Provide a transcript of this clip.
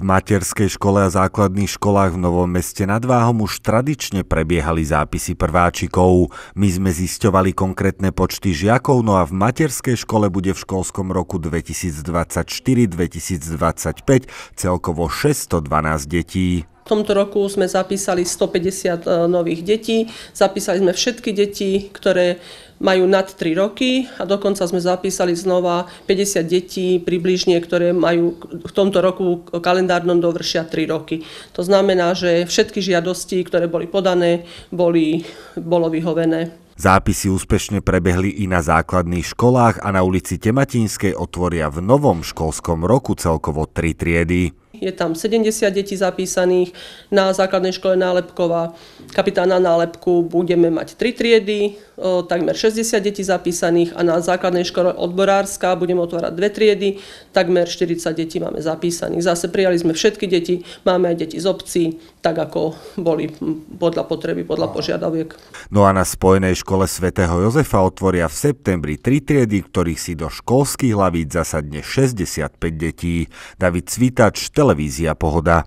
V materskej škole a základných školách v Novom meste nad Váhom už tradične prebiehali zápisy prváčikov. My sme zisťovali konkrétne počty žiakov, no a v materskej škole bude v školskom roku 2024-2025 celkovo 612 detí tomto roku sme zapísali 150 e, nových detí. Zapísali sme všetky deti, ktoré majú nad 3 roky a dokonca sme zapísali znova 50 detí približne, ktoré majú v tomto roku kalendárnom dovršia 3 roky. To znamená, že všetky žiadosti, ktoré boli podané, boli, bolo vyhovené. Zápisy úspešne prebehli i na základných školách a na ulici Tematinskej otvoria v novom školskom roku celkovo tri triedy je tam 70 detí zapísaných na základnej škole Nálepková. Kapitána Nálepku budeme mať 3 triedy, takmer 60 detí zapísaných a na základnej škole Odborárska budeme otvárať dve triedy, takmer 40 detí máme zapísaných. Zase prijali sme všetky deti, máme aj deti z obcí, tak ako boli podľa potreby, podľa požiadaviek. No a na Spojenej škole svätého Jozefa otvoria v septembri tri triedy, ktorých si do školských hlavíc zasadne 65 detí. David Cvitač, tele televízia Pohoda.